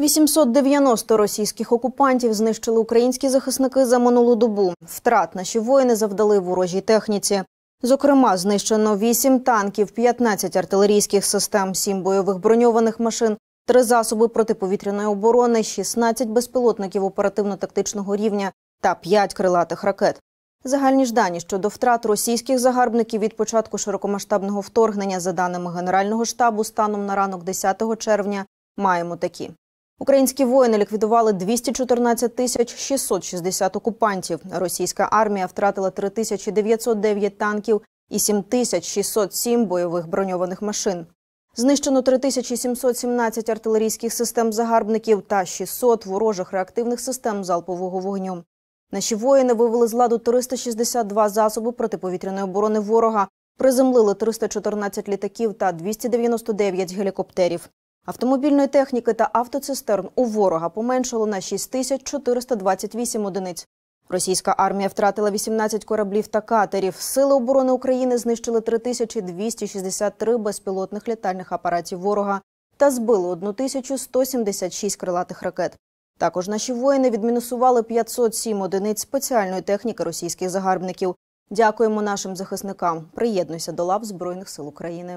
890 російських окупантів знищили українські захисники за минулу добу. Втрат наші воїни завдали ворожій техніці. Зокрема, знищено 8 танків, 15 артилерійських систем, 7 бойових броньованих машин, 3 засоби протиповітряної оборони, 16 безпілотників оперативно-тактичного рівня та 5 крилатих ракет. Загальні ж дані щодо втрат російських загарбників від початку широкомасштабного вторгнення, за даними Генерального штабу, станом на ранок 10 червня, маємо такі. Українські воїни ліквідували 214 тисяч 660 окупантів. Російська армія втратила 3909 танків і 7607 бойових броньованих машин. Знищено 3717 артилерійських систем загарбників та 600 ворожих реактивних систем залпового вогню. Наші воїни вивели з ладу 362 засоби протиповітряної оборони ворога, приземлили 314 літаків та 299 гелікоптерів. Автомобільної техніки та автоцистерн у ворога поменшало на 6428 одиниць. Російська армія втратила 18 кораблів та катерів. Сили оборони України знищили 3263 безпілотних літальних апаратів ворога та збили 1176 крилатих ракет. Також наші воїни відмінусували 507 одиниць спеціальної техніки російських загарбників. Дякуємо нашим захисникам. Приєднуйся до лав Збройних сил України.